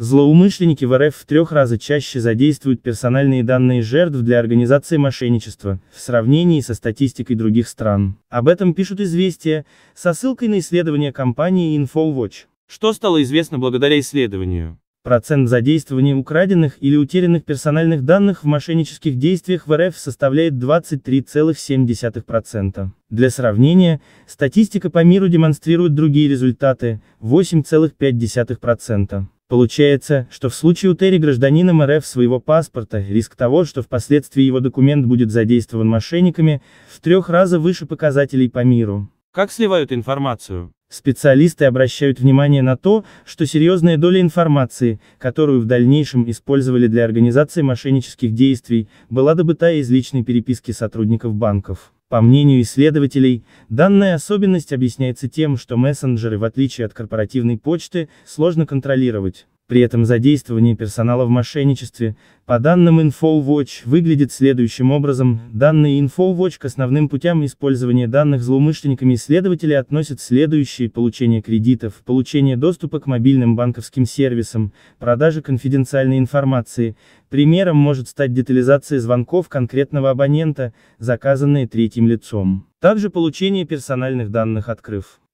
Злоумышленники в РФ в трех раза чаще задействуют персональные данные жертв для организации мошенничества, в сравнении со статистикой других стран. Об этом пишут «Известия», со ссылкой на исследование компании InfoWatch. Что стало известно благодаря исследованию? Процент задействования украденных или утерянных персональных данных в мошеннических действиях в РФ составляет 23,7%. Для сравнения, статистика по миру демонстрирует другие результаты – 8,5%. Получается, что в случае утери гражданином РФ своего паспорта, риск того, что впоследствии его документ будет задействован мошенниками, в трех раза выше показателей по миру. Как сливают информацию? Специалисты обращают внимание на то, что серьезная доля информации, которую в дальнейшем использовали для организации мошеннических действий, была добыта из личной переписки сотрудников банков. По мнению исследователей, данная особенность объясняется тем, что мессенджеры в отличие от корпоративной почты, сложно контролировать. При этом задействование персонала в мошенничестве, по данным InfoWatch, выглядит следующим образом. Данные InfoWatch к основным путям использования данных злоумышленниками исследователи относят следующие получение кредитов, получение доступа к мобильным банковским сервисам, продажа конфиденциальной информации. Примером может стать детализация звонков конкретного абонента, заказанные третьим лицом. Также получение персональных данных открыв.